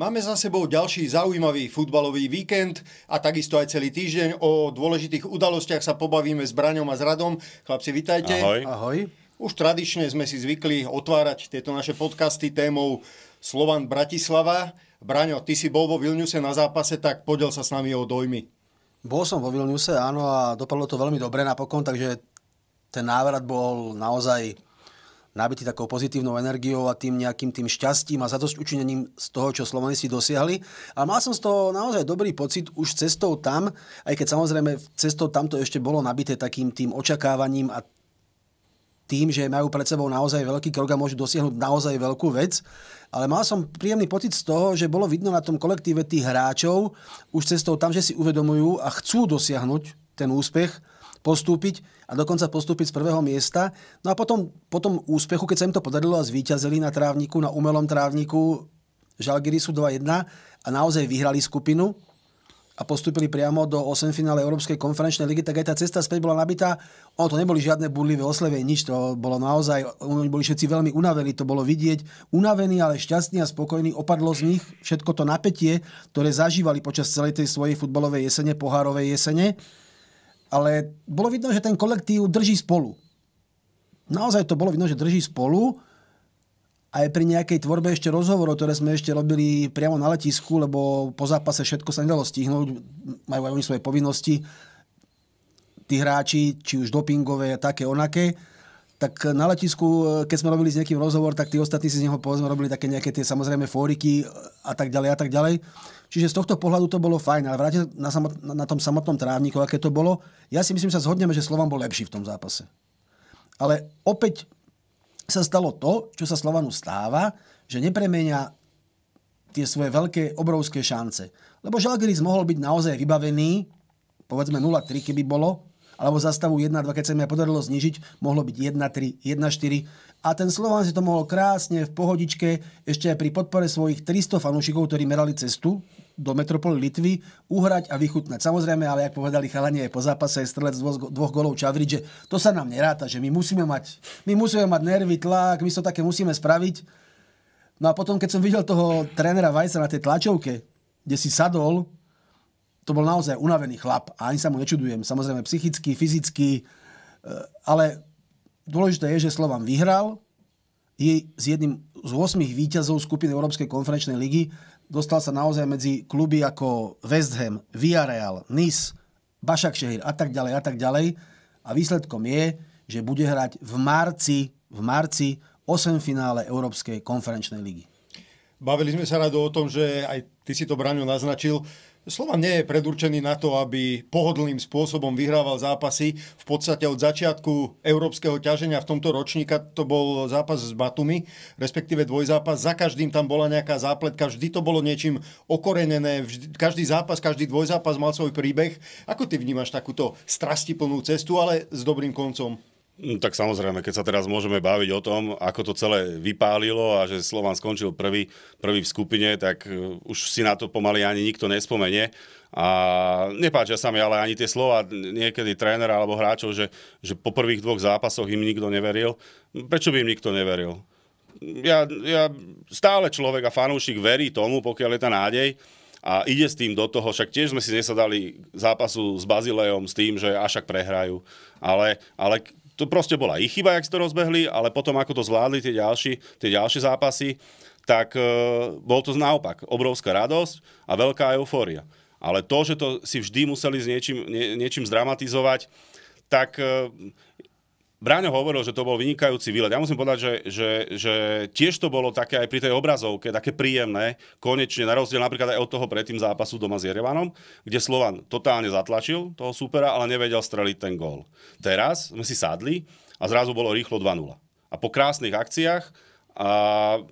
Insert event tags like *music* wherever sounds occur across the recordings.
Máme za sebou ďalší zaujímavý futbalový víkend a takisto aj celý týždeň. O dôležitých udalostiach sa pobavíme s Braňom a s Radom. Chlapci, vitajte. Ahoj. Ahoj. Už tradične sme si zvykli otvárať tieto naše podcasty témou Slovan Bratislava. Braňo, ty si bol vo Vilniuse na zápase, tak podiel sa s nami o dojmy. Bol som vo Vilniuse, áno, a dopadlo to veľmi dobre napokon, takže ten návrat bol naozaj nabitý takou pozitívnou energiou a tým nejakým tým šťastím a zadosť učinením z toho, čo Slovenci dosiahli. A mal som z toho naozaj dobrý pocit už cestou tam, aj keď samozrejme cestou tam to ešte bolo nabité takým tým očakávaním a tým, že majú pred sebou naozaj veľký krok a môžu dosiahnuť naozaj veľkú vec. Ale mal som príjemný pocit z toho, že bolo vidno na tom kolektíve tých hráčov už cestou tam, že si uvedomujú a chcú dosiahnuť ten úspech postúpiť a dokonca postúpiť z prvého miesta. No a potom, potom úspechu, keď sa im to podarilo a zvíťazili na trávniku, na umelom trávniku Žalgirisu 2-1 a naozaj vyhrali skupinu a postúpili priamo do 8 finále Európskej konferenčnej ligy, tak aj tá cesta späť bola nabitá. Ono to neboli žiadne burlivé oslevy, nič, to bolo naozaj, oni boli všetci veľmi unavení, to bolo vidieť. Unavení, ale šťastní a spokojní, opadlo z nich všetko to napätie, ktoré zažívali počas celej tej svojej futbalovej jesene, pohárovej jesene ale bolo vidno, že ten kolektív drží spolu. Naozaj to bolo vidno, že drží spolu aj pri nejakej tvorbe ešte rozhovorov, ktoré sme ešte robili priamo na letisku, lebo po zápase všetko sa nedalo stihnúť, majú aj oni svoje povinnosti, tí hráči, či už dopingové, také, onaké, tak na letisku, e, keď sme robili s niekým rozhovor, tak tí ostatní si z neho povedzme robili také nejaké tie samozrejme fóriky a tak ďalej a tak ďalej. Čiže z tohto pohľadu to bolo fajn, ale vráte na, samot, na tom samotnom trávniku, aké to bolo. Ja si myslím, že sa zhodneme, že Slovan bol lepší v tom zápase. Ale opäť sa stalo to, čo sa Slovanu stáva, že nepremenia tie svoje veľké, obrovské šance. Lebo Žalgiris mohol byť naozaj vybavený, povedzme 0-3, keby bolo, alebo za stavu 1-2, keď sa mi podarilo znižiť, mohlo byť 1-3, 1-4. A ten Slován si to mohol krásne, v pohodičke, ešte aj pri podpore svojich 300 fanúšikov, ktorí merali cestu, do metropoly Litvy, uhrať a vychutnať. Samozrejme, ale ako povedali chalanie aj po zápase, strelec dvoch, dvoch golov Čavrič, že to sa nám neráta, že my musíme mať, my musíme mať nervy, tlak, my to také musíme spraviť. No a potom, keď som videl toho trénera Vajsa na tej tlačovke, kde si sadol, to bol naozaj unavený chlap a ani sa mu nečudujem. Samozrejme psychicky, fyzicky, e, ale dôležité je, že Slovan vyhral, je s jedným z 8 výťazov skupiny Európskej konferenčnej ligy dostal sa naozaj medzi kluby ako West Ham, Villarreal, Nice, Bašak Šehir a tak ďalej a tak ďalej. A výsledkom je, že bude hrať v marci, v marci 8 finále Európskej konferenčnej ligy. Bavili sme sa rado o tom, že aj ty si to, Braňo, naznačil, Slovan nie je predurčený na to, aby pohodlným spôsobom vyhrával zápasy. V podstate od začiatku európskeho ťaženia v tomto ročníka to bol zápas s Batumi, respektíve dvojzápas. Za každým tam bola nejaká zápletka, vždy to bolo niečím okorenené. Vždy, každý zápas, každý dvojzápas mal svoj príbeh. Ako ty vnímaš takúto strastiplnú cestu, ale s dobrým koncom? No, tak samozrejme, keď sa teraz môžeme baviť o tom, ako to celé vypálilo a že Slovan skončil prvý, prvý v skupine, tak e, už si na to pomaly ani nikto nespomenie. A nepáčia sa mi ale ani tie slova niekedy trénera alebo hráčov, že, že po prvých dvoch zápasoch im nikto neveril. Prečo by im nikto neveril? Ja, ja stále človek a fanúšik verí tomu, pokiaľ je tá nádej a ide s tým do toho, však tiež sme si nesadali zápasu s Bazilejom s tým, že až ak prehrajú, ale, ale to proste bola ich chyba, jak si to rozbehli, ale potom ako to zvládli tie, ďalší, tie ďalšie zápasy, tak e, bol to naopak obrovská radosť a veľká eufória. Ale to, že to si vždy museli s niečím, nie, niečím zdramatizovať, tak e, Bráňo hovoril, že to bol vynikajúci výlet. Ja musím povedať, že, že, že tiež to bolo také aj pri tej obrazovke, také príjemné, konečne, na rozdiel napríklad aj od toho predtým zápasu doma s Jerevanom, kde Slovan totálne zatlačil toho supera, ale nevedel streliť ten gól. Teraz sme si sadli a zrazu bolo rýchlo 2-0. A po krásnych akciách a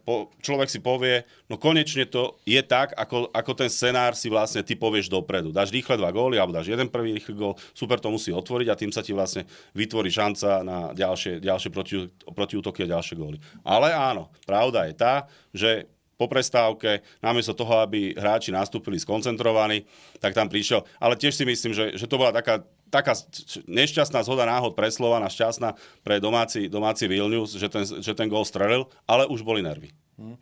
po, človek si povie, no konečne to je tak, ako, ako ten scenár si vlastne ty povieš dopredu. Dáš rýchle dva góly, alebo dáš jeden prvý rýchly gól, super to musí otvoriť a tým sa ti vlastne vytvorí šanca na ďalšie, ďalšie proti, protiútoky a ďalšie góly. Ale áno, pravda je tá, že po prestávke, namiesto toho, aby hráči nastúpili skoncentrovaní, tak tam prišiel. Ale tiež si myslím, že, že to bola taká taká nešťastná zhoda náhod pre Slovana, šťastná pre domáci, domáci Vilnius, že ten, že ten gol strelil, ale už boli nervy. Hmm.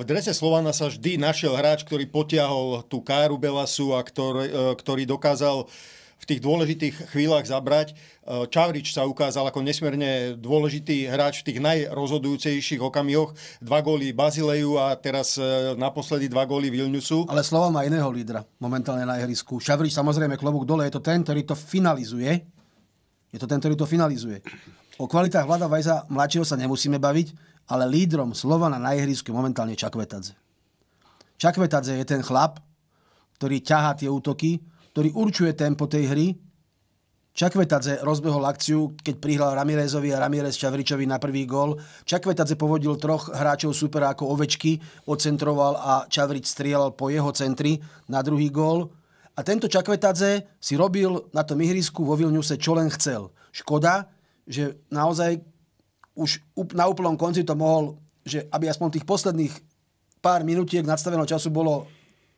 V drese Slovana sa vždy našiel hráč, ktorý potiahol tú káru Belasu a ktorý, ktorý dokázal uh, v tých dôležitých chvíľach zabrať. E, Čavrič sa ukázal ako nesmierne dôležitý hráč v tých najrozhodujúcejších okamihoch. Dva góly Bazileju a teraz e, naposledy dva góly Vilniusu. Ale slova má iného lídra momentálne na ihrisku. Čavrič samozrejme klobúk dole, je to ten, ktorý to finalizuje. Je to ten, ktorý to finalizuje. O kvalitách Vlada Vajza mladšieho sa nemusíme baviť, ale lídrom Slovana na ihrisku je momentálne Čakvetadze. Čakvetadze je ten chlap, ktorý ťahá tie útoky, ktorý určuje tempo tej hry. Čakvetadze rozbehol akciu, keď prihral Ramirezovi a Ramirez Čavričovi na prvý gol. Čakvetadze povodil troch hráčov supera ako ovečky, ocentroval a Čavrič strieľal po jeho centri na druhý gól. A tento Čakvetadze si robil na tom ihrisku vo Vilniuse, čo len chcel. Škoda, že naozaj už na úplnom konci to mohol, že aby aspoň tých posledných pár minutiek nadstaveného času bolo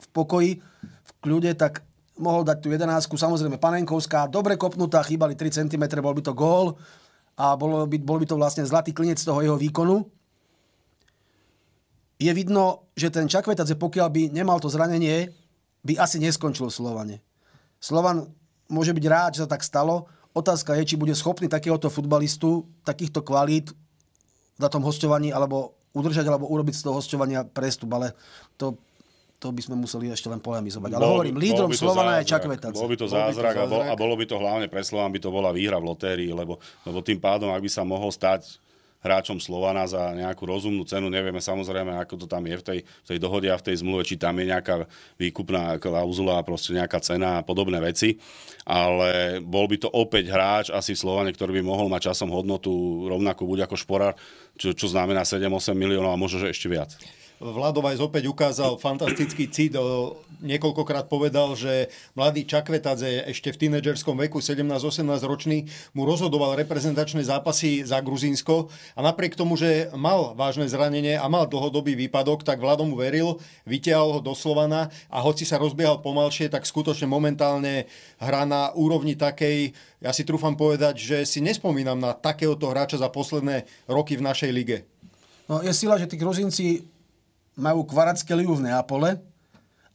v pokoji, v kľude, tak mohol dať tú jedenáctku, samozrejme Panenkovská, dobre kopnutá, chýbali 3 cm, bol by to gól a bolo by, bol by to vlastne zlatý klinec toho jeho výkonu. Je vidno, že ten Čakvetac, pokiaľ by nemal to zranenie, by asi neskončil v Slovane. Slovan môže byť rád, že sa tak stalo. Otázka je, či bude schopný takéhoto futbalistu, takýchto kvalít na tom hostovaní alebo udržať alebo urobiť z toho hostovania prestup, ale to to by sme museli ešte len polemizovať. Ale bol, hovorím, lídrom Slovana je Čakvetac. Bol by to zázrak, bol by to zázrak a, bol, a bolo by to hlavne pre Slovan, by to bola výhra v lotérii, lebo, lebo tým pádom, ak by sa mohol stať hráčom Slovana za nejakú rozumnú cenu. Nevieme samozrejme, ako to tam je v tej, v tej dohode a v tej zmluve, či tam je nejaká výkupná klauzula, proste nejaká cena a podobné veci. Ale bol by to opäť hráč asi v Slovane, ktorý by mohol mať časom hodnotu rovnakú buď ako šporár, čo, čo znamená 7-8 miliónov a možno, že ešte viac. Vladovajs opäť ukázal fantastický cit. Niekoľkokrát povedal, že mladý je ešte v tínedžerskom veku, 17-18 ročný, mu rozhodoval reprezentačné zápasy za Gruzínsko a napriek tomu, že mal vážne zranenie a mal dlhodobý výpadok, tak Vlado mu veril, vytiahol ho do Slovana a hoci sa rozbiehal pomalšie, tak skutočne momentálne hrá na úrovni takej, ja si trúfam povedať, že si nespomínam na takéhoto hráča za posledné roky v našej lige. No, je sila, že tí Gruzinci majú Kvarackeliu v Neapole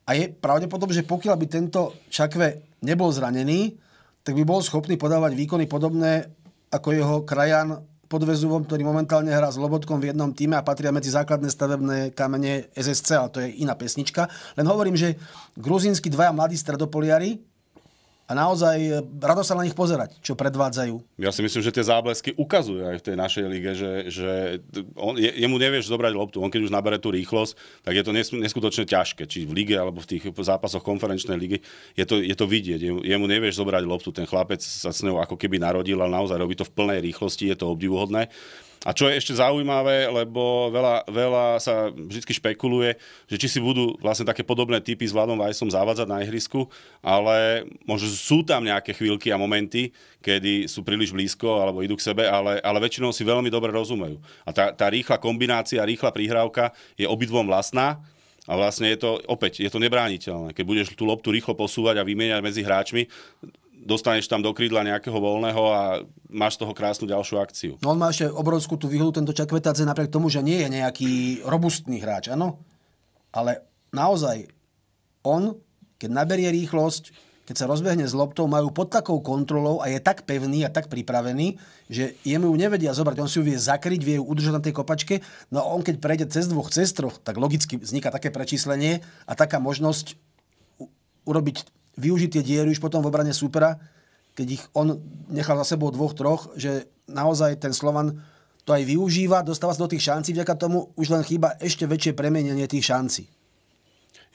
a je pravdepodobne, že pokiaľ by tento Čakve nebol zranený, tak by bol schopný podávať výkony podobné ako jeho krajan pod Vezuvom, ktorý momentálne hrá s Lobotkom v jednom týme a patria medzi základné stavebné kamene SSC, ale to je iná pesnička. Len hovorím, že gruzínsky dvaja mladí stredopoliari, a naozaj e, rado sa na nich pozerať, čo predvádzajú. Ja si myslím, že tie záblesky ukazujú aj v tej našej lige, že, že on, je, jemu nevieš zobrať loptu. On keď už nabere tú rýchlosť, tak je to neskutočne ťažké. Či v lige, alebo v tých zápasoch konferenčnej ligy, je to, je to vidieť. Jemu, jemu nevieš zobrať loptu. Ten chlapec sa s ňou ako keby narodil, ale naozaj robí to v plnej rýchlosti, je to obdivuhodné. A čo je ešte zaujímavé, lebo veľa, veľa sa vždy špekuluje, že či si budú vlastne také podobné typy s Vladom Vajsom zavádzať na ihrisku, ale možno sú tam nejaké chvíľky a momenty, kedy sú príliš blízko alebo idú k sebe, ale, ale väčšinou si veľmi dobre rozumejú. A tá, tá rýchla kombinácia, rýchla prihrávka je obidvom vlastná, a vlastne je to, opäť, je to nebrániteľné. Keď budeš tú loptu rýchlo posúvať a vymieňať medzi hráčmi, dostaneš tam do krídla nejakého voľného a máš z toho krásnu ďalšiu akciu. No on má ešte obrovskú tú výhodu, tento Čakvetadze, napriek tomu, že nie je nejaký robustný hráč, áno? Ale naozaj, on, keď naberie rýchlosť, keď sa rozbehne s loptou, majú pod takou kontrolou a je tak pevný a tak pripravený, že jemu ju nevedia zobrať. On si ju vie zakryť, vie ju udržať na tej kopačke. No a on keď prejde cez dvoch, cez troch, tak logicky vzniká také prečíslenie a taká možnosť urobiť využiť tie diery už potom v obrane supera, keď ich on nechal za sebou dvoch, troch, že naozaj ten Slovan to aj využíva, dostáva sa do tých šancí, vďaka tomu už len chýba ešte väčšie premenenie tých šancí.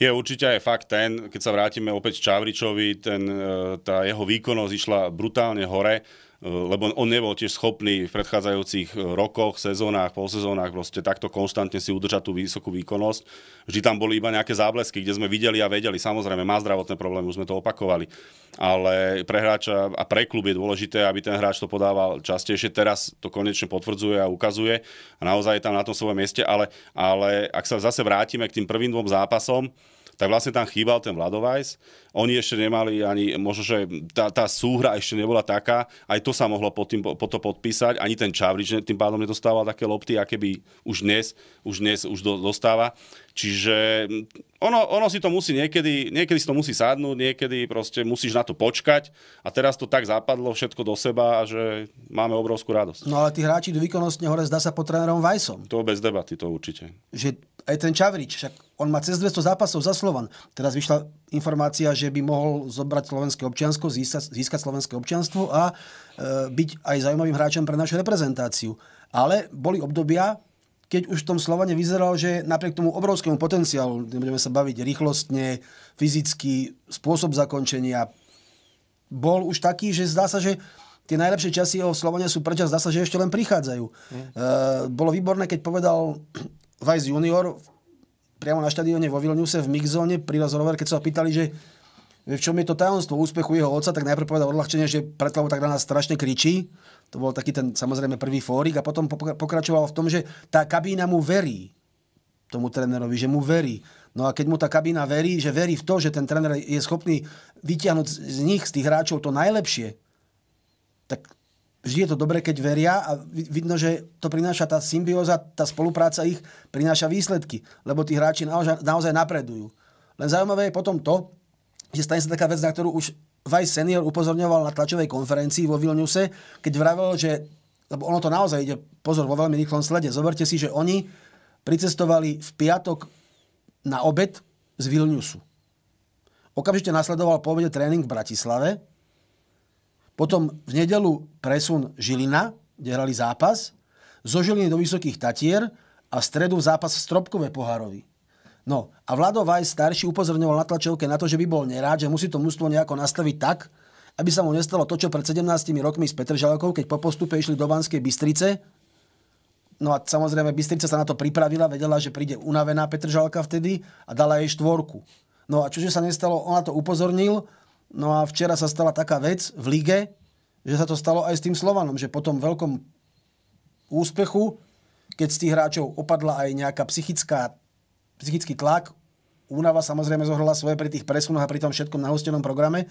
Je určite aj fakt ten, keď sa vrátime opäť Čavričovi, ten, e, tá jeho výkonnosť išla brutálne hore lebo on nebol tiež schopný v predchádzajúcich e, rokoch, sezónach, polsezónach proste takto konštantne si udržať tú vysokú výkonnosť. Vždy tam boli iba nejaké záblesky, kde sme videli a vedeli. Samozrejme, má zdravotné problémy, už sme to opakovali. Ale pre hráča a pre klub je dôležité, aby ten hráč to podával častejšie. Teraz to konečne potvrdzuje a ukazuje a naozaj je tam na tom svojom mieste, ale, ale ak sa zase vrátime k tým prvým dvom zápasom, tak vlastne tam chýbal ten Vladovajs. Oni ešte nemali ani, možno, že tá, tá súhra ešte nebola taká, aj to sa mohlo pod, tým, pod to podpísať, ani ten Čavrič tým pádom nedostával také lopty, aké by už dnes, už dnes už do, dostáva. Čiže mm, ono, ono si to musí niekedy, niekedy si to musí sadnúť, niekedy proste musíš na to počkať a teraz to tak zapadlo všetko do seba, že máme obrovskú radosť. No ale tí hráči do výkonnostne hore zdá sa pod trénerom Vajsom. To bez debaty, to určite. Že aj ten Čavrič, však on má cez 200 zápasov za Slovan. Teraz vyšla informácia, že by mohol zobrať slovenské občianstvo, získať, získať slovenské občianstvo a e, byť aj zaujímavým hráčom pre našu reprezentáciu. Ale boli obdobia, keď už v tom Slovane vyzeralo, že napriek tomu obrovskému potenciálu, nebudeme sa baviť rýchlostne, fyzicky, spôsob zakončenia, bol už taký, že zdá sa, že tie najlepšie časy jeho Slovania sú prečas, zdá sa, že ešte len prichádzajú. Mm. E, bolo výborné, keď povedal Vice junior priamo na štadióne vo Vilniuse v Mixzone pri rozhovore, keď sa ho pýtali, že v čom je to tajomstvo úspechu jeho otca, tak najprv povedal odľahčenie, že pretlavo tak na nás strašne kričí. To bol taký ten samozrejme prvý fórik a potom pokračoval v tom, že tá kabína mu verí tomu trénerovi, že mu verí. No a keď mu tá kabína verí, že verí v to, že ten tréner je schopný vytiahnuť z nich, z tých hráčov to najlepšie, tak vždy je to dobré, keď veria a vidno, že to prináša tá symbióza, tá spolupráca ich prináša výsledky, lebo tí hráči naozaj, naozaj napredujú. Len zaujímavé je potom to, že stane sa taká vec, na ktorú už Vice senior upozorňoval na tlačovej konferencii vo Vilniuse, keď vravel, že lebo ono to naozaj ide, pozor, vo veľmi rýchlom slede. Zoberte si, že oni pricestovali v piatok na obed z Vilniusu. Okamžite nasledoval po obede tréning v Bratislave, potom v nedelu presun Žilina, kde hrali zápas, zo Žiliny do Vysokých Tatier a v stredu zápas v Stropkové pohárovi. No a Vlado Vaj starší upozorňoval na tlačovke na to, že by bol nerád, že musí to mužstvo nejako nastaviť tak, aby sa mu nestalo to, čo pred 17 rokmi s Petržalkou, keď po postupe išli do Banskej Bystrice. No a samozrejme Bystrica sa na to pripravila, vedela, že príde unavená Petržalka vtedy a dala jej štvorku. No a čože sa nestalo, ona to upozornil, No a včera sa stala taká vec v lige, že sa to stalo aj s tým Slovanom, že po tom veľkom úspechu, keď z tých hráčov opadla aj nejaká psychická, psychický tlak, únava samozrejme zohrala svoje pri tých presunoch a pri tom všetkom na hostenom programe,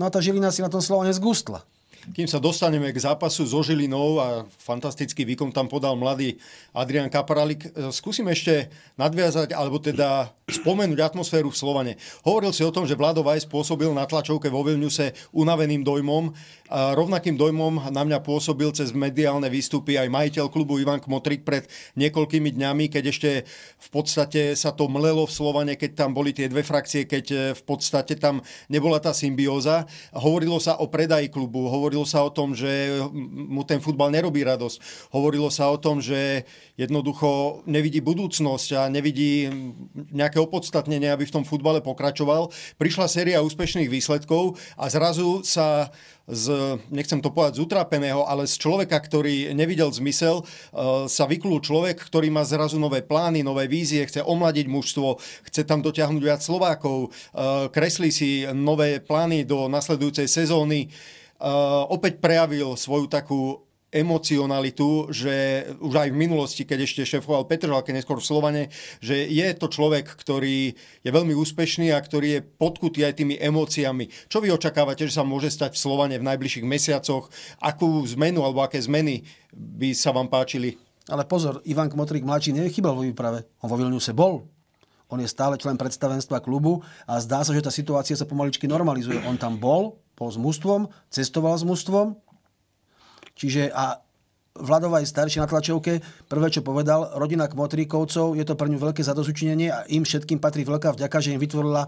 no a tá Žilina si na tom Slovane zgustla. Kým sa dostaneme k zápasu so Žilinou a fantastický výkon tam podal mladý Adrian Kaparalik, e, skúsim ešte nadviazať, alebo teda spomenúť atmosféru v Slovane. Hovoril si o tom, že Vlado Vaj spôsobil na tlačovke vo Vilniuse unaveným dojmom. A rovnakým dojmom na mňa pôsobil cez mediálne výstupy aj majiteľ klubu Ivan Kmotrik pred niekoľkými dňami, keď ešte v podstate sa to mlelo v Slovane, keď tam boli tie dve frakcie, keď e, v podstate tam nebola tá symbióza. Hovorilo sa o predaji klubu, hovorilo hovorilo sa o tom, že mu ten futbal nerobí radosť. Hovorilo sa o tom, že jednoducho nevidí budúcnosť a nevidí nejaké opodstatnenie, aby v tom futbale pokračoval. Prišla séria úspešných výsledkov a zrazu sa z, nechcem to povedať z utrapeného, ale z človeka, ktorý nevidel zmysel, e, sa vyklú človek, ktorý má zrazu nové plány, nové vízie, chce omladiť mužstvo, chce tam dotiahnuť viac Slovákov, e, kreslí si nové plány do nasledujúcej sezóny. Eh, opäť prejavil svoju takú emocionalitu, že už aj v minulosti, keď ešte šéfoval Petr, keď neskôr v Slovane, že je to človek, ktorý je veľmi úspešný a ktorý je podkutý aj tými emóciami. Čo vy očakávate, že sa môže stať v Slovane v najbližších mesiacoch? Akú zmenu alebo aké zmeny by sa vám páčili? Ale pozor, Ivan Kmotrik mladší nechybal vo výprave. On vo Vilniuse bol. On je stále člen predstavenstva klubu a zdá sa, že tá situácia sa pomaličky normalizuje. On tam bol, bol s mužstvom, cestoval s mužstvom. Čiže a Vladova aj starší na tlačovke, prvé čo povedal, rodina Kmotríkovcov, je to pre ňu veľké zadozučinenie a im všetkým patrí veľká vďaka, že im vytvorila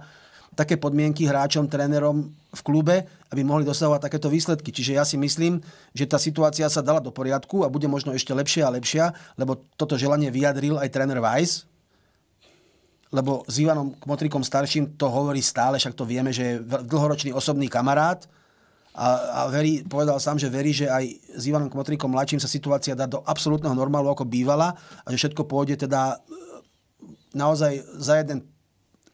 také podmienky hráčom, trénerom v klube, aby mohli dosahovať takéto výsledky. Čiže ja si myslím, že tá situácia sa dala do poriadku a bude možno ešte lepšia a lepšia, lebo toto želanie vyjadril aj tréner Weiss lebo s Ivanom Kmotrikom starším to hovorí stále, však to vieme, že je dlhoročný osobný kamarát a, a verí, povedal sám, že verí, že aj s Ivanom Kmotrikom mladším sa situácia dá do absolútneho normálu, ako bývala a že všetko pôjde teda e, naozaj za jeden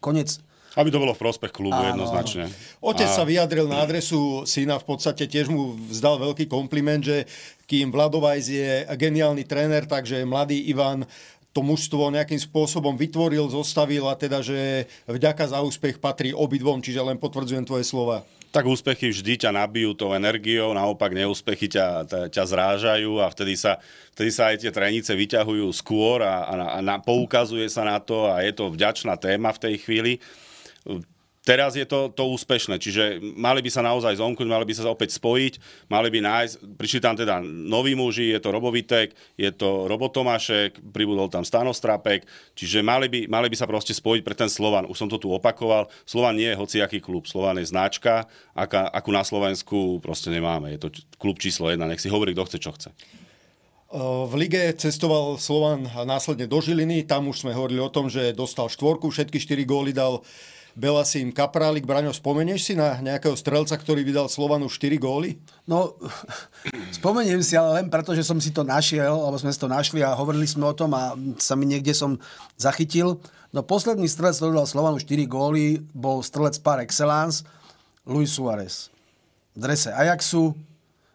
koniec aby to bolo v prospech klubu Áno. jednoznačne. Otec a... sa vyjadril na adresu syna, v podstate tiež mu vzdal veľký kompliment, že kým Vladovajs je geniálny tréner, takže mladý Ivan to mužstvo nejakým spôsobom vytvoril, zostavil a teda, že vďaka za úspech patrí obidvom, čiže len potvrdzujem tvoje slova. Tak úspechy vždy ťa nabijú tou energiou, naopak neúspechy ťa, ťa, ťa zrážajú a vtedy sa, vtedy sa aj tie trenice vyťahujú skôr a, a, a poukazuje sa na to a je to vďačná téma v tej chvíli Teraz je to, to úspešné, čiže mali by sa naozaj zomknúť, mali by sa opäť spojiť, mali by nájsť, prišli tam teda noví muži, je to Robovitek, je to Robotomášek, pribudol tam Stanostrapek, čiže mali by, mali by sa proste spojiť pre ten Slovan. Už som to tu opakoval, Slovan nie je hociaký klub, Slovan je značka, aká, akú na Slovensku proste nemáme. Je to klub číslo jedna, nech si hovorí, kto chce, čo chce. V lige cestoval Slovan následne do Žiliny, tam už sme hovorili o tom, že dostal štvorku, všetky štyri góly dal Belasím, Kapralik. Braňo, spomenieš si na nejakého strelca, ktorý vydal Slovanu 4 góly? No, *laughs* spomeniem si, ale len preto, že som si to našiel, alebo sme si to našli a hovorili sme o tom a sa mi niekde som zachytil. No posledný strelec, ktorý dal Slovanu 4 góly, bol strelec par excellence, Luis Suárez. V drese Ajaxu,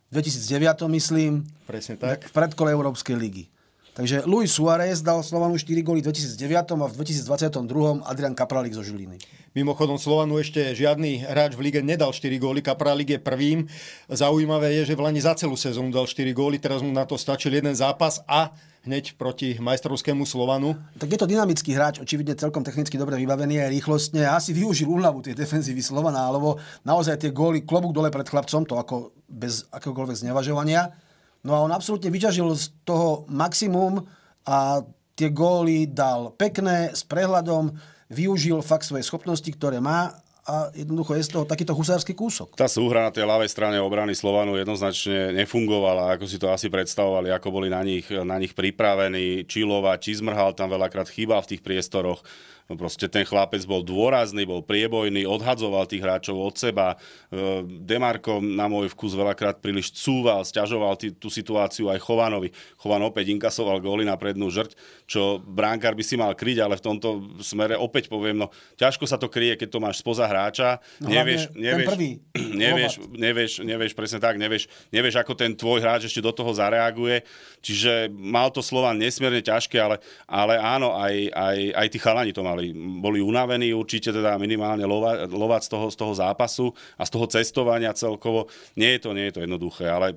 v 2009, myslím. Presne tak. V predkole Európskej ligy. Takže Luis Suárez dal Slovanu 4 góly v 2009 a v 2022 Adrian Kapralík zo Žiliny. Mimochodom Slovanu ešte žiadny hráč v lige nedal 4 góly, Kapra je prvým. Zaujímavé je, že v Lani za celú sezónu dal 4 góly, teraz mu na to stačil jeden zápas a hneď proti majstrovskému Slovanu. Tak je to dynamický hráč, očividne celkom technicky dobre vybavený aj rýchlostne. Asi využil úľavu tie defenzívy Slovana, alebo naozaj tie góly klobúk dole pred chlapcom, to ako bez akéhokoľvek znevažovania. No a on absolútne vyťažil z toho maximum a tie góly dal pekné, s prehľadom využil fakt svoje schopnosti, ktoré má a jednoducho je z toho takýto husársky kúsok. Tá súhra na tej ľavej strane obrany Slovanu jednoznačne nefungovala, ako si to asi predstavovali, ako boli na nich, na nich pripravení. Čilova, či zmrhal tam veľakrát, chýbal v tých priestoroch. No proste ten chlapec bol dôrazný, bol priebojný, odhadzoval tých hráčov od seba. E, Demarko na môj vkus veľakrát príliš cúval, stiažoval tú situáciu aj Chovanovi. Chovan opäť inkasoval góly na prednú žrť, čo bránkar by si mal kryť, ale v tomto smere opäť poviem, no ťažko sa to kryje, keď to máš spoza hráča. No, nevieš, nevieš, *clears throat* nevieš, nevieš, nevieš, presne tak, nevieš, nevieš, ako ten tvoj hráč ešte do toho zareaguje. Čiže mal to slova nesmierne ťažké, ale, ale áno, aj, aj, aj tí chalani to mali boli, boli unavení určite, teda minimálne lovať z toho, z toho zápasu a z toho cestovania celkovo. Nie je to, nie je to jednoduché, ale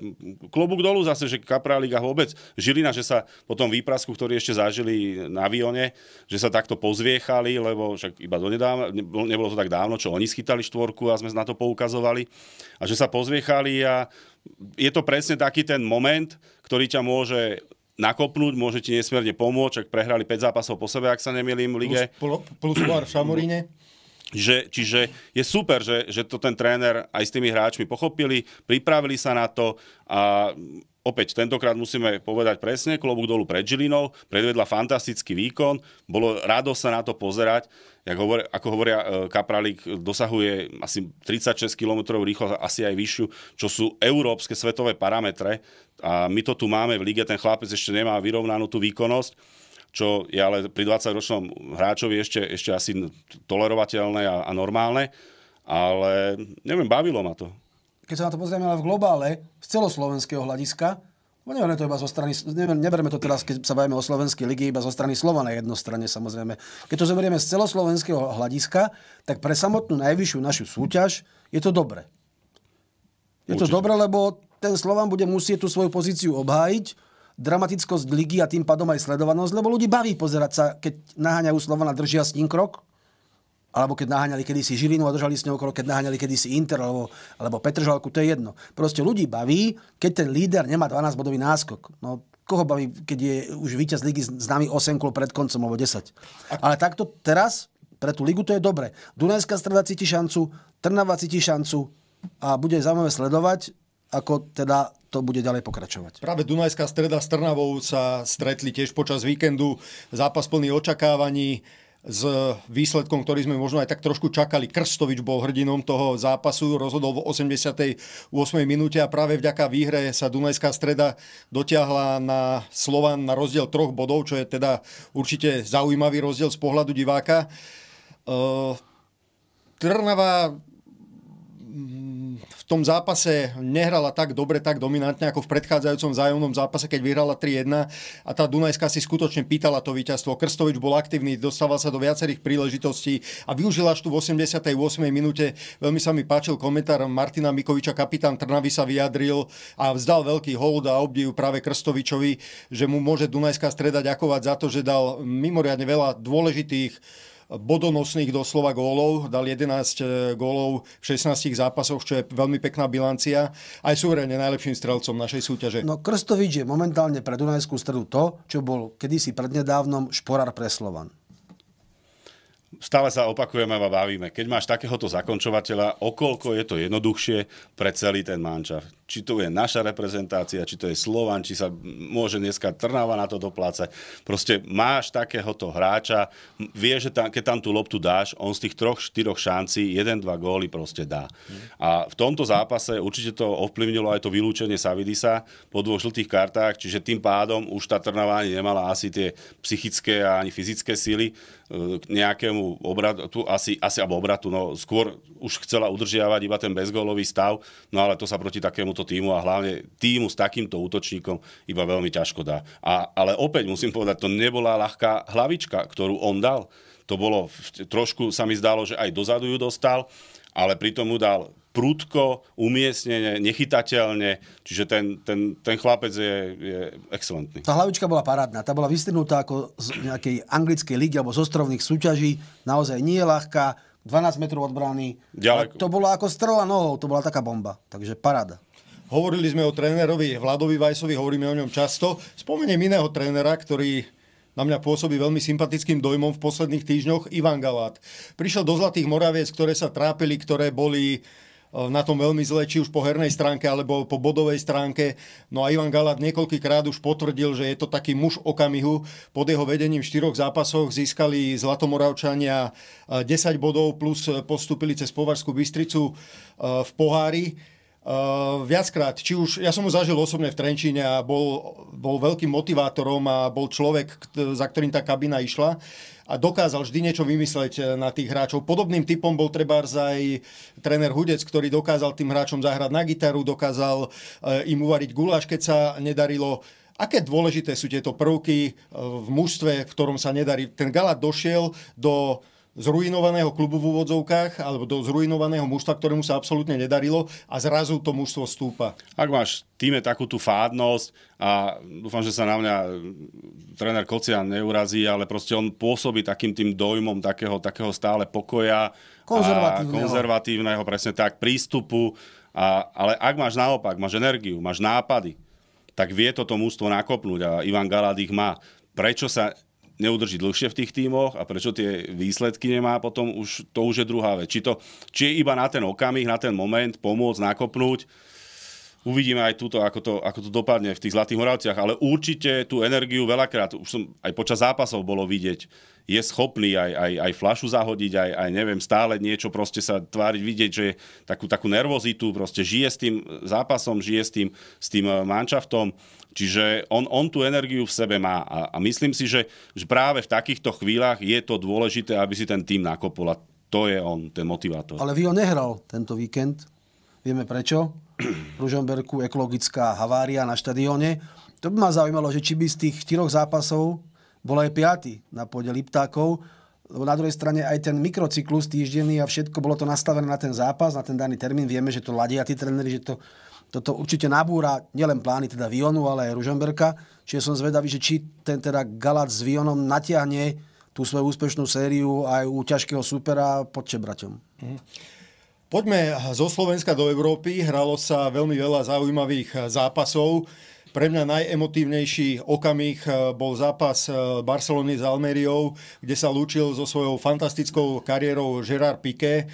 klobúk dolu zase, že Kaprálik a vôbec Žilina, že sa po tom výprasku, ktorý ešte zažili na Vione, že sa takto pozviechali, lebo však iba donedávno, nebolo to tak dávno, čo oni schytali štvorku a sme na to poukazovali, a že sa pozviechali a je to presne taký ten moment, ktorý ťa môže nakopnúť, môže ti nesmierne pomôcť, ak prehrali 5 zápasov po sebe, ak sa nemýlim v lige. Plus, plus, v Šamoríne. Že, čiže je super, že, že to ten tréner aj s tými hráčmi pochopili, pripravili sa na to a opäť tentokrát musíme povedať presne, klobúk dolu pred Žilinou, predvedla fantastický výkon, bolo rado sa na to pozerať. Jak hovor, ako hovoria, e, Kapralík dosahuje asi 36 km rýchlosť, asi aj vyššiu, čo sú európske svetové parametre. A my to tu máme v lige, ten chlapec ešte nemá vyrovnanú tú výkonnosť čo je ale pri 20-ročnom hráčovi ešte, ešte asi tolerovateľné a, a normálne. Ale neviem, bavilo ma to keď sa na to pozrieme ale v globále, z celoslovenského hľadiska, No neberme to iba zo strany, neberme to teraz, keď sa bavíme o Slovenskej ligy, iba zo strany Slova na jednostranne, samozrejme. Keď to zoberieme z celoslovenského hľadiska, tak pre samotnú najvyššiu našu súťaž je to dobre. Je Určite. to dobre, lebo ten Slovan bude musieť tú svoju pozíciu obhájiť, dramatickosť ligy a tým pádom aj sledovanosť, lebo ľudí baví pozerať sa, keď naháňajú Slovana, držia s ním krok alebo keď naháňali kedysi Žilinu a držali s ňou krok, keď naháňali kedysi Inter alebo, alebo Petržalku, to je jedno. Proste ľudí baví, keď ten líder nemá 12-bodový náskok. No, koho baví, keď je už víťaz ligy s nami 8 kol pred koncom, alebo 10. Ale takto teraz, pre tú ligu to je dobre. Dunajská streda cíti šancu, Trnava cíti šancu a bude zaujímavé sledovať, ako teda to bude ďalej pokračovať. Práve Dunajská streda s Trnavou sa stretli tiež počas víkendu. Zápas plný očakávaní s výsledkom, ktorý sme možno aj tak trošku čakali. Krstovič bol hrdinom toho zápasu, rozhodol v 88. minúte a práve vďaka výhre sa Dunajská streda dotiahla na Slovan na rozdiel troch bodov, čo je teda určite zaujímavý rozdiel z pohľadu diváka. E, Trnava tom zápase nehrala tak dobre, tak dominantne ako v predchádzajúcom zájomnom zápase, keď vyhrala 3-1 a tá Dunajská si skutočne pýtala to víťazstvo. Krstovič bol aktívny, dostával sa do viacerých príležitostí a využila až tu v 88. minúte. Veľmi sa mi páčil komentár Martina Mikoviča, kapitán Trnavy sa vyjadril a vzdal veľký hold a obdiv práve Krstovičovi, že mu môže Dunajská streda ďakovať za to, že dal mimoriadne veľa dôležitých bodonosných doslova gólov. Dal 11 e, gólov v 16 zápasoch, čo je veľmi pekná bilancia. Aj súverejne najlepším strelcom našej súťaže. No Krstovič je momentálne pre Dunajskú stredu to, čo bol kedysi prednedávnom šporár pre Slovan stále sa opakujeme a bavíme. Keď máš takéhoto zakončovateľa, okolko je to jednoduchšie pre celý ten mančaft či to je naša reprezentácia, či to je Slovan, či sa môže dneska Trnava na to doplácať. Proste máš takéhoto hráča, vie, že tam, keď tam tú loptu dáš, on z tých troch, štyroch šancí, jeden, dva góly proste dá. A v tomto zápase určite to ovplyvnilo aj to vylúčenie Savidisa po dvoch žltých kartách, čiže tým pádom už tá Trnava ani nemala asi tie psychické a ani fyzické síly eh, k nejakému obratu, asi, asi alebo obratu, no skôr už chcela udržiavať iba ten bezgólový stav, no ale to sa proti takému tomuto týmu a hlavne týmu s takýmto útočníkom iba veľmi ťažko dá. A, ale opäť musím povedať, to nebola ľahká hlavička, ktorú on dal. To bolo, trošku sa mi zdalo, že aj dozadu ju dostal, ale pritom mu dal prúdko, umiestnenie, nechytateľne. Čiže ten, ten, ten chlapec je, je excelentný. Tá hlavička bola parádna. Tá bola vystrnutá ako z nejakej anglickej ligy alebo z ostrovných súťaží. Naozaj nie je ľahká. 12 metrov od brány. To bola ako strela nohou, to bola taká bomba. Takže paráda. Hovorili sme o trénerovi Vladovi Vajsovi, hovoríme o ňom často. Spomeniem iného trénera, ktorý na mňa pôsobí veľmi sympatickým dojmom v posledných týždňoch Ivan Galát. Prišiel do Zlatých Moraviec, ktoré sa trápili, ktoré boli e, na tom veľmi zle, či už po hernej stránke alebo po bodovej stránke. No a Ivan Galát niekoľkýkrát už potvrdil, že je to taký muž okamihu. Pod jeho vedením v štyroch zápasoch získali Zlatomoravčania 10 e, bodov plus postupili cez Považskú Bystricu e, v pohári. Uh, viackrát, či už, ja som ho zažil osobne v Trenčíne a bol, bol veľkým motivátorom a bol človek, za ktorým tá kabina išla a dokázal vždy niečo vymysleť eh, na tých hráčov. Podobným typom bol treba aj tréner Hudec, ktorý dokázal tým hráčom zahrať na gitaru, dokázal eh, im uvariť guláš, keď sa nedarilo. Aké dôležité sú tieto prvky v mužstve, v ktorom sa nedarí? Ten Galat došiel do zruinovaného klubu v úvodzovkách alebo do zruinovaného mužstva, ktorému sa absolútne nedarilo a zrazu to mužstvo stúpa. Ak máš týme takú tú fádnosť a dúfam, že sa na mňa tréner Kocian neurazí, ale proste on pôsobí takým tým dojmom takého, takého stále pokoja konzervatívneho. a konzervatívneho, presne tak, prístupu. A, ale ak máš naopak, máš energiu, máš nápady, tak vie toto mužstvo nakopnúť a Ivan Galad ich má. Prečo sa neudrží dlhšie v tých tímoch a prečo tie výsledky nemá, potom už to už je druhá vec. Či, to, či je iba na ten okamih, na ten moment pomôcť, nakopnúť, uvidíme aj túto, ako to, ako to dopadne v tých Zlatých Moravciach, ale určite tú energiu veľakrát, už som aj počas zápasov bolo vidieť, je schopný aj, aj, aj flašu zahodiť, aj, aj neviem, stále niečo proste sa tváriť, vidieť, že takú, takú nervozitu, proste žije s tým zápasom, žije s tým, s tým eh, manšaftom, čiže on, on tú energiu v sebe má a, a myslím si, že, že práve v takýchto chvíľach je to dôležité, aby si ten tým nakopol a to je on, ten motivátor. Ale vy ho nehral tento víkend, vieme prečo, v Ružomberku ekologická havária na štadióne. To by ma zaujímalo, že či by z tých štyroch zápasov bol aj piaty na pôde Liptákov, lebo na druhej strane aj ten mikrocyklus týždenný a všetko bolo to nastavené na ten zápas, na ten daný termín. Vieme, že to ladia tí tréneri, že to, toto určite nabúra nielen plány teda Vionu, ale aj Ružomberka. Čiže som zvedavý, že či ten teda Galac s Vionom natiahne tú svoju úspešnú sériu aj u ťažkého supera pod Čebraťom. Mm. Poďme zo Slovenska do Európy. Hralo sa veľmi veľa zaujímavých eh, zápasov. Pre mňa najemotívnejší okamih eh, bol zápas eh, Barcelony s Almeriou, kde sa lúčil so svojou fantastickou kariérou Gerard Piqué.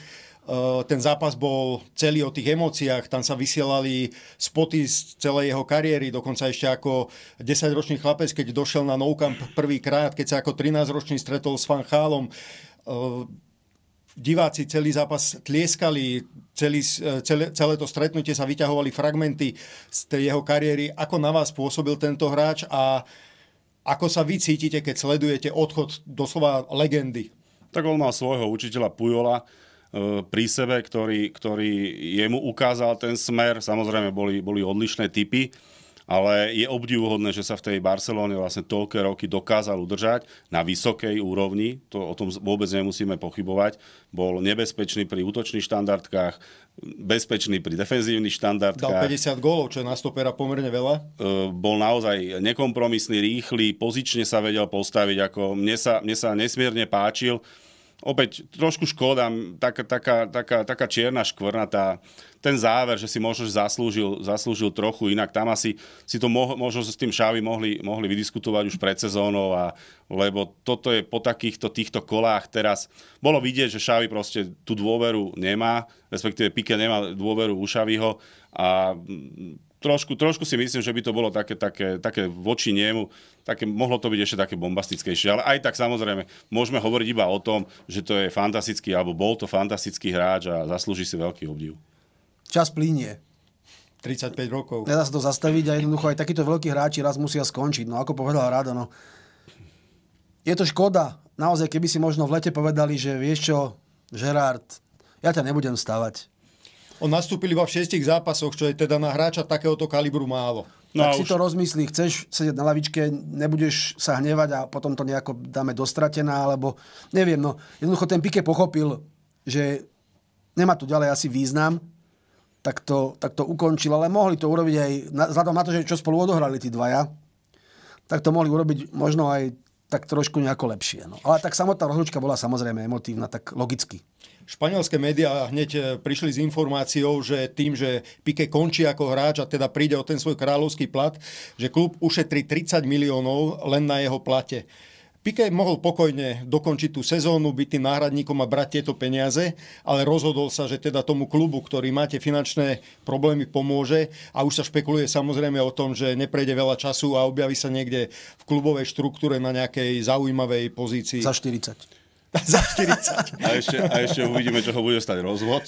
Ten zápas bol celý o tých emóciách, tam sa vysielali spoty z celej jeho kariéry, dokonca ešte ako 10-ročný chlapec, keď došiel na Nou Camp prvýkrát, keď sa ako 13-ročný stretol s Van Chálom diváci celý zápas tlieskali, celý, e, celé, celé to stretnutie sa vyťahovali fragmenty z tej jeho kariéry. Ako na vás pôsobil tento hráč a ako sa vy cítite, keď sledujete odchod doslova legendy? Tak on mal svojho učiteľa Pujola e, pri sebe, ktorý, ktorý jemu ukázal ten smer. Samozrejme, boli, boli odlišné typy ale je obdivuhodné, že sa v tej Barcelóne vlastne toľké roky dokázal udržať na vysokej úrovni, to o tom vôbec nemusíme pochybovať. Bol nebezpečný pri útočných štandardkách, bezpečný pri defenzívnych štandardkách. Dal 50 gólov, čo je na stopera pomerne veľa. Bol naozaj nekompromisný, rýchly, pozične sa vedel postaviť, ako mne sa, mne sa nesmierne páčil opäť trošku škoda, taká, taká, taká, taká čierna škvrna, tá, ten záver, že si možno že zaslúžil, zaslúžil trochu inak. Tam asi si to mo- možno s tým Šavi mohli, mohli vydiskutovať už pred sezónou, a, lebo toto je po takýchto týchto kolách teraz. Bolo vidieť, že Šavi proste tú dôveru nemá, respektíve Pike nemá dôveru u Šaviho a trošku, trošku si myslím, že by to bolo také, také, také voči nemu, také, mohlo to byť ešte také bombastickejšie, ale aj tak samozrejme môžeme hovoriť iba o tom, že to je fantastický, alebo bol to fantastický hráč a zaslúži si veľký obdiv. Čas plínie. 35 rokov. Nedá sa to zastaviť a jednoducho aj takíto veľkí hráči raz musia skončiť. No ako povedal Rado, no. Je to škoda. Naozaj, keby si možno v lete povedali, že vieš čo, Gerard, ja ťa nebudem stavať on nastúpil iba v šestich zápasoch, čo je teda na hráča takéhoto kalibru málo. No tak si už... to rozmyslí, chceš sedieť na lavičke, nebudeš sa hnevať a potom to nejako dáme dostratená, alebo neviem, no jednoducho ten Pike pochopil, že nemá tu ďalej asi význam, tak to, tak to ukončil, ale mohli to urobiť aj, vzhľadom na to, že čo spolu odohrali tí dvaja, tak to mohli urobiť možno aj tak trošku nejako lepšie. No. Ale tak samotná rozlučka bola samozrejme emotívna, tak logicky španielské médiá hneď e, prišli s informáciou, že tým, že Pique končí ako hráč a teda príde o ten svoj kráľovský plat, že klub ušetrí 30 miliónov len na jeho plate. Piqué mohol pokojne dokončiť tú sezónu, byť tým náhradníkom a brať tieto peniaze, ale rozhodol sa, že teda tomu klubu, ktorý máte finančné problémy, pomôže a už sa špekuluje samozrejme o tom, že neprejde veľa času a objaví sa niekde v klubovej štruktúre na nejakej zaujímavej pozícii. Za 40 za 40. A ešte, a ešte uvidíme, čo ho bude stať rozvod.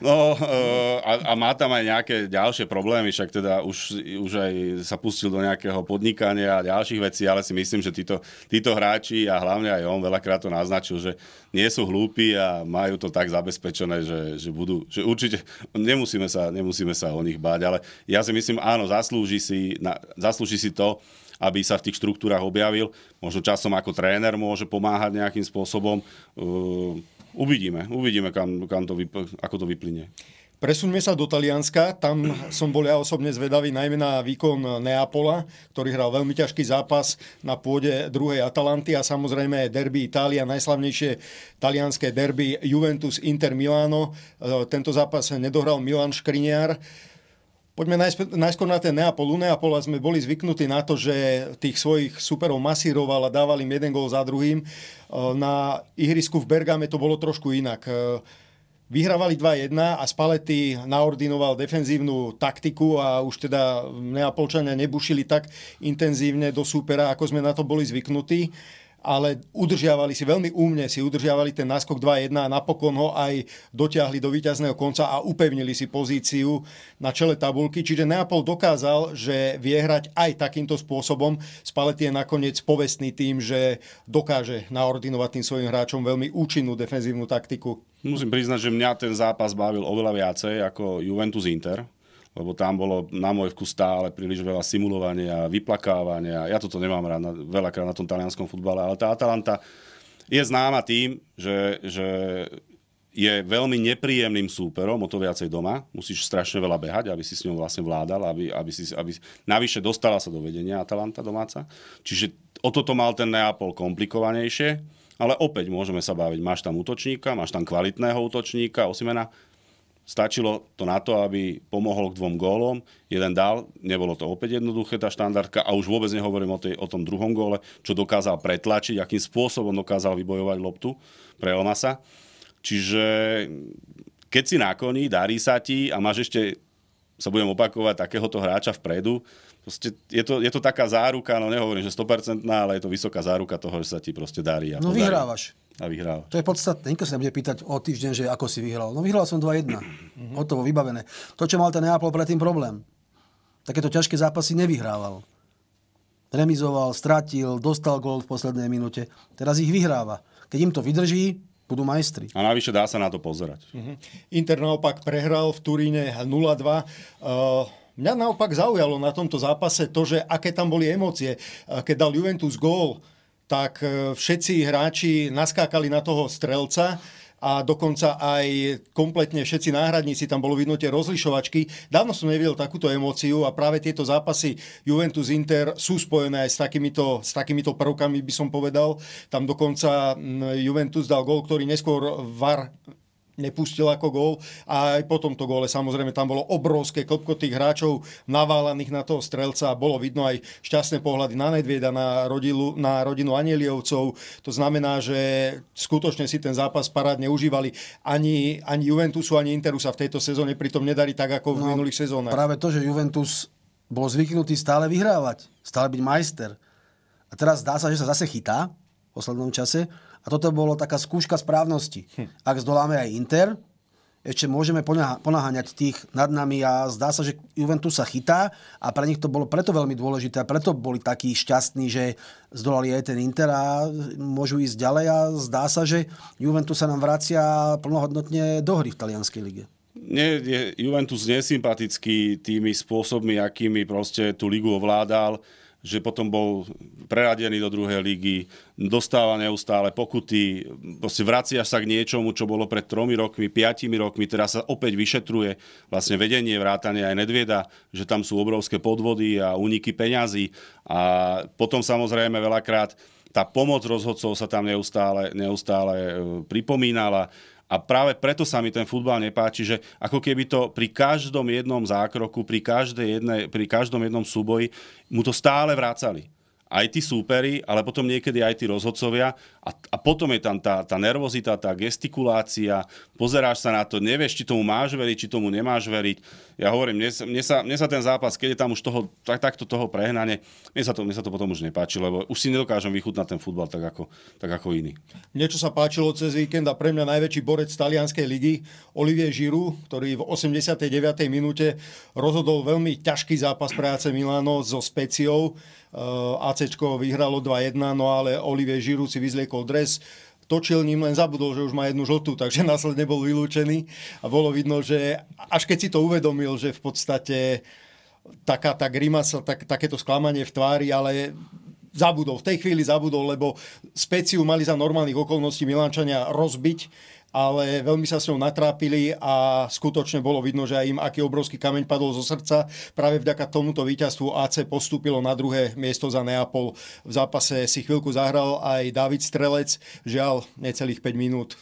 No eh, a, a má tam aj nejaké ďalšie problémy, však teda už, už aj sa pustil do nejakého podnikania a ďalších vecí, ale si myslím, že títo, títo hráči a hlavne aj on veľakrát to naznačil, že nie sú hlúpi a majú to tak zabezpečené, že, že budú, že určite nemusíme sa, nemusíme sa o nich báť, ale ja si myslím, áno, zaslúži si, na, zaslúži si to, aby sa v tých štruktúrach objavil. Možno časom ako tréner môže pomáhať nejakým spôsobom. Ehm, uvidíme, uvidíme, kam, kam to, ako to vyplynie. Presuňme sa do Talianska, tam som bol ja osobne zvedavý najmä na výkon Neapola, ktorý hral veľmi ťažký zápas na pôde druhej Atalanty a samozrejme derby Itália, najslavnejšie talianské derby Juventus Inter Milano. Ehm, tento zápas nedohral Milan Škriniar. Poďme najskôr na ten Neapol. U Neapola sme boli zvyknutí na to, že tých svojich superov masíroval a dával im jeden gol za druhým. E, na ihrisku v Bergame to bolo trošku inak. E, vyhrávali 2-1 a Spalletti naordinoval defenzívnu taktiku a už teda Neapolčania nebušili tak intenzívne do supera, ako sme na to boli zvyknutí ale udržiavali si veľmi úmne, si udržiavali ten náskok 2-1 a napokon ho aj dotiahli do víťazného konca a upevnili si pozíciu na čele tabulky. Čiže Neapol dokázal, že vie hrať aj takýmto spôsobom. Spalety je nakoniec povestný tým, že dokáže naordinovať tým svojim hráčom veľmi účinnú defenzívnu taktiku. Musím priznať, že mňa ten zápas bavil oveľa viacej ako Juventus Inter lebo tam bolo na môj vkus stále príliš veľa simulovania, vyplakávania. Ja toto nemám rád na, veľakrát na tom talianskom futbale, ale tá Atalanta je známa tým, že, že je veľmi nepríjemným súperom, o to viacej doma. Musíš strašne veľa behať, aby si s ňou vlastne vládal, aby, aby si, aby, navyše dostala sa do vedenia Atalanta domáca. Čiže o toto mal ten Neapol komplikovanejšie, ale opäť môžeme sa baviť. Máš tam útočníka, máš tam kvalitného útočníka, Osimena, Stačilo to na to, aby pomohol k dvom gólom. Jeden dal, nebolo to opäť jednoduché, tá štandardka. A už vôbec nehovorím o, tej, o tom druhom góle, čo dokázal pretlačiť, akým spôsobom dokázal vybojovať loptu pre Elmasa. Čiže keď si nakoní, darí sa ti a máš ešte, sa budem opakovať, takéhoto hráča vpredu, Proste je, to, je to taká záruka, no nehovorím, že 100%, ale je to vysoká záruka toho, že sa ti proste darí. No vyhrávaš. Darí a vyhral. To je podstatné. Nikto sa nebude pýtať o týždeň, že ako si vyhral. No vyhral som 2-1. Mhm. Hotovo, vybavené. To, čo mal ten Neapol predtým problém. Takéto ťažké zápasy nevyhrával. Remizoval, stratil, dostal gol v poslednej minúte. Teraz ich vyhráva. Keď im to vydrží, budú majstri. A navyše dá sa na to pozerať. Uh-huh. Inter naopak prehral v Turíne 0-2. Uh, eh, mňa naopak zaujalo na tomto zápase to, že aké tam boli emócie. Eh, keď dal Juventus gól, tak e, všetci hráči naskákali na toho strelca a dokonca aj kompletne všetci náhradníci, tam bolo vidno tie rozlišovačky. Dávno som nevidel takúto emóciu a práve tieto zápasy Juventus-Inter sú spojené aj s takýmito, s takýmito prvkami, by som povedal. Tam dokonca Juventus dal gol, ktorý neskôr VAR nepustil ako gól a aj po tomto góle samozrejme tam bolo obrovské klopko tých hráčov naválaných na toho strelca a bolo vidno aj šťastné pohľady na Nedvieda, na, rodilu, na rodinu Anielievcov. To znamená, že skutočne si ten zápas parádne užívali. Ani, ani Juventusu, ani Interu sa v tejto sezóne pritom nedarí tak ako v no, minulých sezónach. Práve to, že Juventus bol zvyknutý stále vyhrávať, stále byť majster. A teraz zdá sa, že sa zase chytá v poslednom čase a toto bolo taká skúška správnosti. Hm. Ak zdoláme aj Inter, ešte môžeme ponáhaňať tých nad nami a zdá sa, že Juventus sa chytá a pre nich to bolo preto veľmi dôležité a preto boli takí šťastní, že zdolali aj ten Inter a môžu ísť ďalej a zdá sa, že Juventus sa nám vracia plnohodnotne do hry v talianskej lige nie, je Juventus nesympatický tými spôsobmi, akými proste tú ligu ovládal že potom bol preradený do druhej ligy, dostáva neustále pokuty, proste vracia sa k niečomu, čo bolo pred tromi rokmi, piatimi rokmi, teraz sa opäť vyšetruje vlastne vedenie, vrátanie aj Nedvieda, že tam sú obrovské podvody a úniky peňazí a potom samozrejme veľakrát tá pomoc rozhodcov sa tam neustále, neustále e, pripomínala a práve preto sa mi ten futbal nepáči, že ako keby to pri každom jednom zákroku, pri, každej jednej, pri každom jednom súboji mu to stále vrácali aj tí súperi, ale potom niekedy aj tí rozhodcovia. A, a potom je tam tá, tá nervozita, tá gestikulácia, pozeráš sa na to, nevieš, či tomu máš veriť, či tomu nemáš veriť. Ja hovorím, mne, mne, sa, mne sa ten zápas, keď je tam už toho, tak, takto toho prehnanie, mne sa, to, mne sa to potom už nepáči, lebo už si nedokážem vychutnať ten futbal tak ako, tak ako iný. Niečo sa páčilo cez víkend a pre mňa najväčší borec talianskej ligy, Olivier Žiru, ktorý v 89. minúte rozhodol veľmi ťažký zápas práce Milano so Speciou. Eh, ACčko vyhralo 2-1, no ale Olivier Žiru si vyzliekol dres, točil ním, len zabudol, že už má jednu žltú, takže *laughs* následne bol vylúčený a bolo vidno, že až keď si to uvedomil, že v podstate taká tá sa tak, takéto sklamanie v tvári, ale zabudol, v tej chvíli zabudol, lebo Speciu mali za normálnych okolností Milančania rozbiť ale veľmi sa s ňou natrápili a skutočne bolo vidno, že aj im aký obrovský kameň padol zo srdca. Práve vďaka tomuto víťazstvu AC postúpilo na druhé miesto za Neapol. V zápase si chvíľku zahral aj David Strelec, žiaľ necelých 5 minút.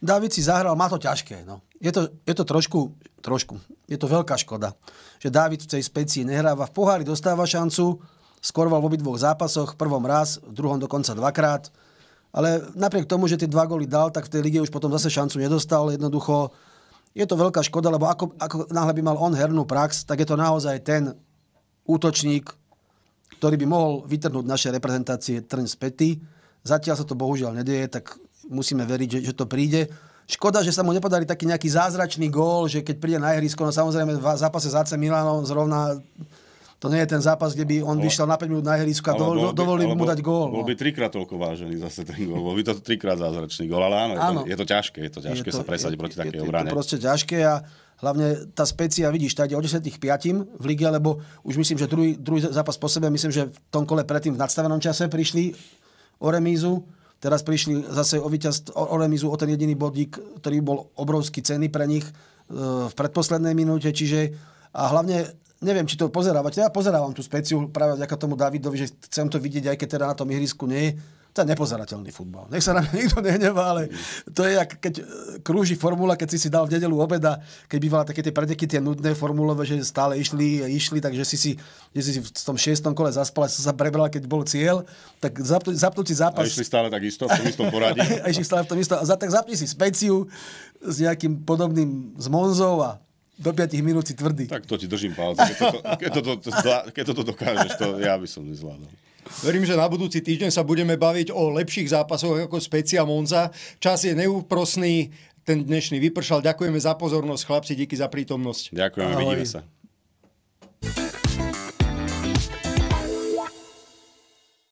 David si zahral, má to ťažké. No. Je, to, je to trošku, trošku, je to veľká škoda, že David v tej specii nehráva. V pohári dostáva šancu, skoroval v obidvoch zápasoch, prvom raz, v druhom dokonca dvakrát ale napriek tomu, že tie dva góly dal, tak v tej lige už potom zase šancu nedostal. Jednoducho je to veľká škoda, lebo ako, ako náhle by mal on hernú prax, tak je to naozaj ten útočník, ktorý by mohol vytrhnúť naše reprezentácie trň z pety. Zatiaľ sa to bohužiaľ nedieje, tak musíme veriť, že, že to príde. Škoda, že sa mu nepodarí taký nejaký zázračný gól, že keď príde na ihrisko, no samozrejme v zápase s AC Milanom zrovna to nie je ten zápas, kde by on vyšiel na 5 minút na ihrisko a dovol, dovolili mu dať gól. Bol no. by trikrát toľko vážený zase ten gól. Bol by to trikrát zázračný gól, ale áno, áno. Je, to, je to ťažké, je to ťažké je to, sa presadiť proti takej obrane. Je to proste ťažké a hlavne tá specia, vidíš, tá ide o 10 v lige, lebo už myslím, že druhý, druhý zápas po sebe, myslím, že v tom kole predtým v nadstavenom čase prišli o remízu, teraz prišli zase o, víťaz, o, o remízu, o ten jediný bodík, ktorý bol obrovský ceny pre nich e, v predposlednej minúte, čiže a hlavne neviem, či to pozerávate, ja pozerávam tú speciu práve vďaka tomu Davidovi, že chcem to vidieť, aj keď teda na tom ihrisku nie je to je nepozerateľný futbal. Nech sa na mňa nikto nehnevá, ale to je, jak keď e, krúži formula, keď si si dal v nedelu obeda, keď bývala také tie predeky, tie nudné formulové, že stále išli, išli, takže si si, že si v tom šiestom kole zaspala, sa prebral, keď bol cieľ, tak zapnú, zapnutý zápas. A išli stále tak isto, v tom istom poradí. *laughs* a išli stále v tom istom. A za, tak zapni si speciu s nejakým podobným, z Monzou a do 5 minút si tvrdý. Tak to ti držím palce. Keď toto, keď toto, to, keď toto dokážeš, to ja by som nezvládol. Verím, že na budúci týždeň sa budeme baviť o lepších zápasoch ako Specia Monza. Čas je neúprosný, ten dnešný vypršal. Ďakujeme za pozornosť, chlapci, díky za prítomnosť. Ďakujeme, vidíme sa.